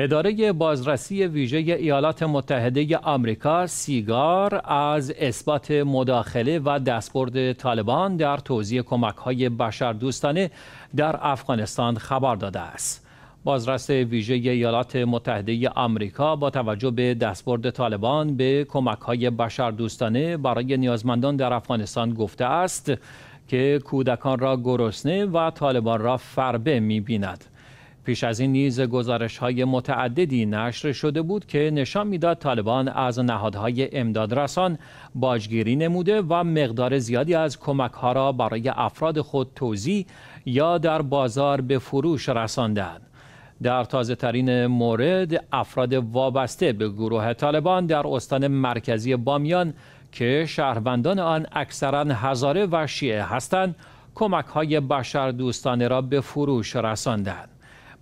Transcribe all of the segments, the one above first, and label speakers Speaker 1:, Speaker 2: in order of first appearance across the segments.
Speaker 1: اداره بازرسی ویژه ایالات متحده آمریکا سیگار از اثبات مداخله و دستبرد طالبان در توزیع کمک‌های بشردوستانه در افغانستان خبر داده است. بازرس ویژه ایالات متحده آمریکا با توجه به دستبرد طالبان به کمک‌های بشردوستانه برای نیازمندان در افغانستان گفته است که کودکان را گرسنه و طالبان را فربه می‌بیند. پیش از این نیز گزارش های متعددی نشر شده بود که نشان میداد طالبان از نهادهای امدادرسان باجگیری نموده و مقدار زیادی از کمک ها را برای افراد خود توزیع یا در بازار به فروش رساندند. در تازه ترین مورد افراد وابسته به گروه طالبان در استان مرکزی بامیان که شهروندان آن اکثرا هزاره و شیعه هستند کمک های بشر دوستانه را به فروش رساندند.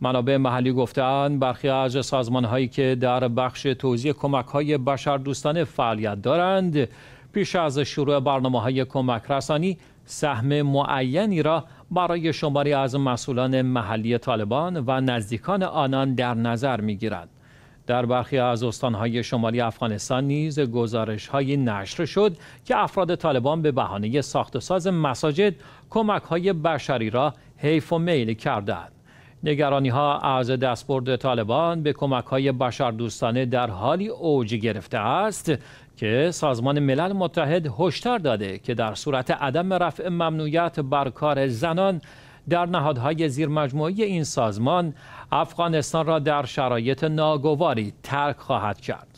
Speaker 1: منابع محلی گفتهاند برخی از سازمان هایی که در بخش توضیح کمک های بشر دوستانه فعالیت دارند پیش از شروع برنامه های کمک رسانی سهم معینی را برای شماری از مسئولان محلی طالبان و نزدیکان آنان در نظر می گیرند. در برخی از استانهای شمالی افغانستان نیز گزارش های نشر شد که افراد طالبان به بهانه ساخت و ساز مساجد کمک های بشری را حیف و میل کردند. نگرانی ها از دستبرد طالبان به کمک های دوستانه در حالی اوج گرفته است که سازمان ملل متحد هشدار داده که در صورت عدم رفع ممنوعیت بر کار زنان در نهادهای زیرمجموعه این سازمان افغانستان را در شرایط ناگواری ترک خواهد کرد.